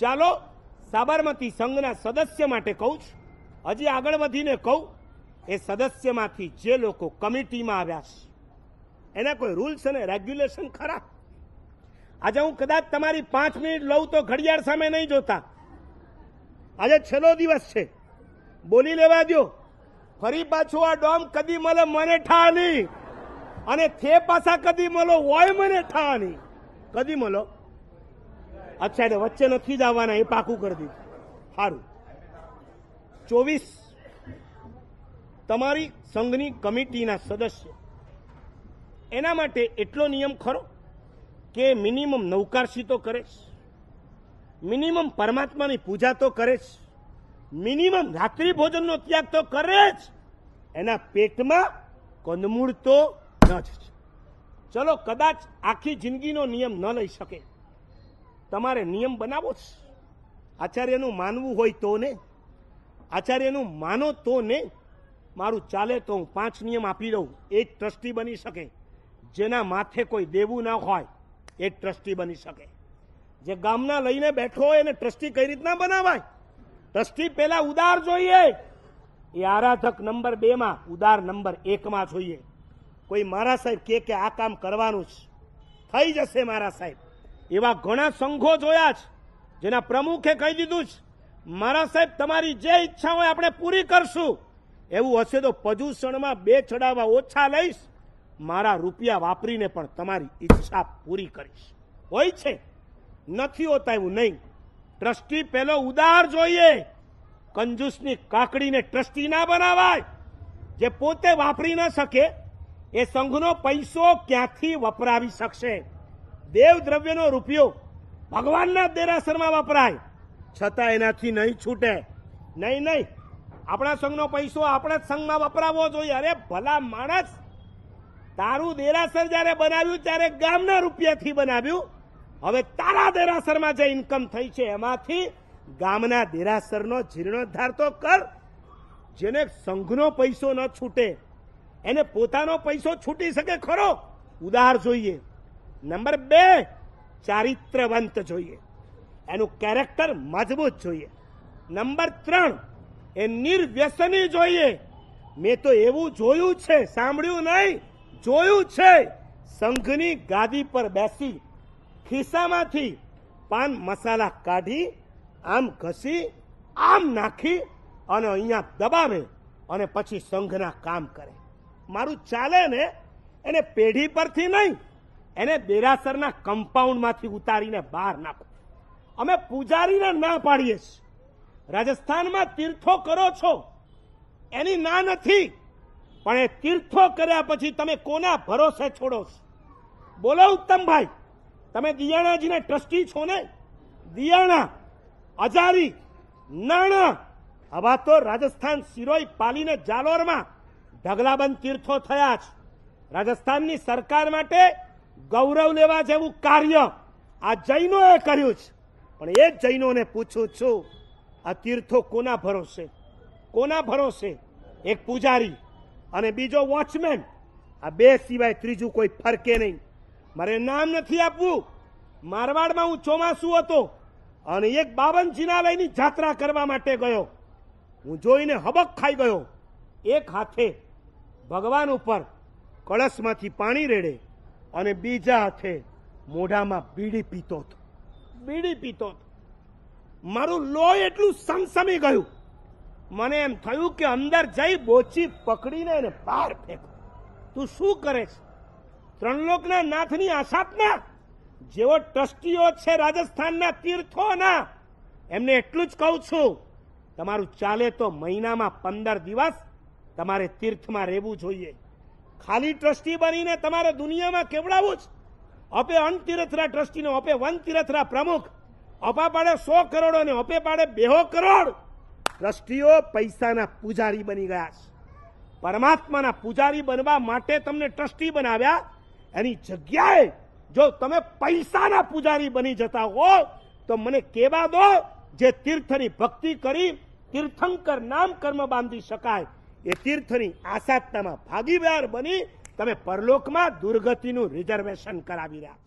ચાલો સાબરમતી સંઘના સદસ્ય માટે કહું છું હજી આગળ વધીને કહું એ સદસ્યમાંથી જે લોકો કમિટીમાં આવ્યા છે એના કોઈ રૂલ્સ અને રેગ્યુલેશન ખરા આજે હું કદાચ તમારી પાંચ મિનિટ લઉં તો ઘડિયાળ સામે નહીં જોતા આજે છેલ્લો દિવસ છે બોલી લેવા દો ફરી પાછું આ ડોમ કદી મળે મને ઠાની અને થે પાછા કદી મળો હોય મને ઠાની કદી મળો અચ્છા એટલે વચ્ચે નથી જ આવવાના એ પાકું કરી દીધું સારું ચોવીસ તમારી સંઘની કમિટીના સદસ્ય એના માટે એટલો નિયમ ખરો કે મિનિમમ નૌકારસી તો કરે જ મિનિમમ પરમાત્માની પૂજા તો કરે જ મિનિમમ રાત્રિ ભોજનનો ત્યાગ તો કરે જ એના પેટમાં કંદમૂળ તો ન જ ચલો કદાચ આખી જિંદગીનો નિયમ ન લઈ શકે તમારે નિયમ બનાવો જ આચાર્યનું માનવું હોય તો ને આચાર્યનું માનો તો ને મારું ચાલે તો હું પાંચ નિયમ આપી દઉં એ જ ટ્રસ્ટી બની શકે જેના માથે કોઈ દેવું ના હોય એ જ ટ્રસ્ટી બની શકે જે ગામના લઈને બેઠો હોય એને ટ્રસ્ટી કઈ રીતના બનાવાય ટ્રસ્ટી પહેલા ઉદાર જોઈએ એ આરાધક નંબર બેમાં ઉદાર નંબર એકમાં જોઈએ કોઈ મારા સાહેબ કે આ કામ કરવાનું જ થઈ જશે મારા સાહેબ એવા ઘણા સંઘો જોયા છે જેના પ્રમુખે કહી દીધું છે મારા સાહેબ તમારી જે ઈચ્છા હોય આપણે પૂરી કરશું એવું હશે તો પજુષણમાં બે ચડાવવા ઓછા લઈશ મારા રૂપિયા વાપરીને પણ તમારી ઈચ્છા પૂરી કરીશ હોય છે નથી હોતા એવું નહીં ટ્રસ્ટી પેલો ઉદાર જોઈએ કંજૂસની કાકડીને ટ્રસ્ટી ના બનાવાય જે પોતે વાપરી ન શકે એ સંઘનો પૈસો ક્યાંથી વપરાવી શકશે દેવ દ્રવ્યનો રૂપિયો ભગવાનના દેરાસરમાં વપરાય છતાં એનાથી નહીં છૂટે નહીં નહીં આપણા સંઘનો પૈસો આપણા જ સંઘમાં વપરાવો જોઈએ અરે ભલા માણસ તારું દેરાસર જ્યારે બનાવ્યું ત્યારે ગામના રૂપિયાથી બનાવ્યું હવે તારા દેરાસરમાં જે ઇન્કમ થઈ છે એમાંથી ગામના દેરાસરનો જીર્ણોદ્ધાર તો કર જેને સંઘનો પૈસો ન છૂટે એને પોતાનો પૈસો છૂટી શકે ખરો ઉદાર જોઈએ નંબર બે ચારિત્રવંત જોઈએ એનું કેરેક્ટર મજબૂત જોઈએ નંબર ત્રણ એ નિર્વ્યસની જોઈએ મેં તો એવું જોયું છે સાંભળ્યું નહીં જોયું છે સંઘની ગાદી પર બેસી ખિસ્સામાંથી પાન મસાલા કાઢી આમ ઘસી આમ નાખી અને અહીંયા દબાવે અને પછી સંઘના કામ કરે મારું ચાલે ને એને પેઢી પરથી નહીં એને દેરાસરના કમ્પાઉન્ડમાંથી ઉતારીને બહાર નાખો અમે પૂજારીને ના પાડીએ છીએ રાજસ્થાનમાં તીર્થો કરો છો એની ના નથી પણ એ તીર્થો કર્યા પછી તમે કોના ભરોસે છોડો છો બોલો ઉત્તમભાઈ તમે દિયાણાજીના ટ્રસ્ટી છો ને દિયાણા અજારી નાણા હવા તો રાજસ્થાન સિરોઈ પાલીને જાલોરમાં ઢગલાબંધ તીર્થો થયા છે રાજસ્થાનની સરકાર માટે ગૌરવ લેવા જેવું કાર્ય આ જૈનોએ કર્યું છે પણ એ જ જૈનોને પૂછું છું આ તીર્થો કોના ભરોસે કોના ભરોસે એક પૂજારી અને બીજો વોચમેન આ બે સિવાય ત્રીજું કોઈ ફરકે નહીં મારે નામ નથી આપવું મારવાડમાં હું ચોમાસું હતો અને એક બાવન જિનાલયની જાત્રા કરવા માટે ગયો હું જોઈને હબક ખાઈ ગયો એક હાથે ભગવાન ઉપર કળશમાંથી પાણી રેડે અને બીજા હાથે મોઢામાં બીડી પીતો હતો બીડી પીતો હતો મારું લોહી એટલું સમસમી ગયું મને એમ થયું કે અંદર જઈ બોચી પકડીને એને બહાર ફેંકો તું શું કરે છે ત્રણલોકના નાથની આશાપના જેવો ટ્રસ્ટીઓ છે રાજસ્થાનના તીર્થોના એમને એટલું જ કહું છું તમારું ચાલે તો મહિનામાં પંદર દિવસ તમારે તીર્થમાં રહેવું જોઈએ ખાલી ટ્રસ્ટી બનીને તમારે દુનિયામાં કેવડાવું જ અપે અન્ન તીર્થરા ટ્રસ્ટીનો અપે વન તીર્થરા પ્રમુખ અપા પાડે સો કરોડો ને અપે પાડે બેહો કરોડ ટ્રસ્ટીઓ પૈસાના પૂજારી બની ગયા છે પરમાત્માના પૂજારી બનવા માટે તમને ટ્રસ્ટી બનાવ્યા એની જગ્યાએ જો તમે પૈસાના પૂજારી બની જતા હો તો મને કેવા દો જે તીર્થની ભક્તિ કરી તીર્થંકર નામ કર્મ બાંધી શકાય એ તીર્થની આસાધનામાં ભાગીદાર બની તમે પરલોકમાં દુર્ગતિનું રિઝર્વેશન કરાવી રહ્યા